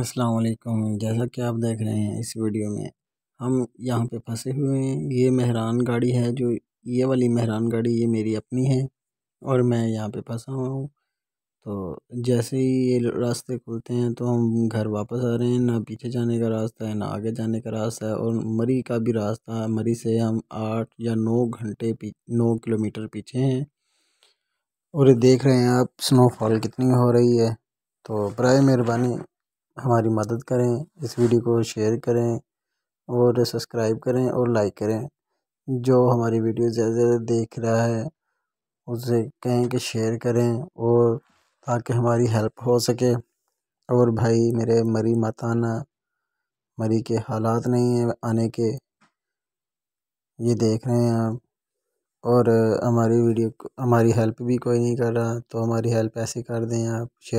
असलकुम जैसा कि आप देख रहे हैं इस वीडियो में हम यहाँ पे फंसे हुए हैं ये मेहरान गाड़ी है जो ये वाली मेहरान गाड़ी ये मेरी अपनी है और मैं यहाँ पे फंसा हुआ हूँ तो जैसे ही ये रास्ते खुलते हैं तो हम घर वापस आ रहे हैं ना पीछे जाने का रास्ता है ना आगे जाने का रास्ता है और मरी का भी रास्ता है मरी से हम आठ या नौ घंटे पी नौ किलोमीटर पीछे हैं और देख रहे हैं आप स्नोफॉल कितनी हो रही है तो बर मेहरबानी हमारी मदद करें इस वीडियो को शेयर करें और सब्सक्राइब करें और लाइक करें जो हमारी वीडियो ज़्यादा से ज़्यादा देख रहा है उसे कहें कि शेयर करें और ताकि हमारी हेल्प हो सके और भाई मेरे मरी मत आना मरी के हालात नहीं हैं आने के ये देख रहे हैं आप और हमारी वीडियो हमारी हेल्प भी कोई नहीं कर रहा तो हमारी हेल्प ऐसे कर दें आप शेयर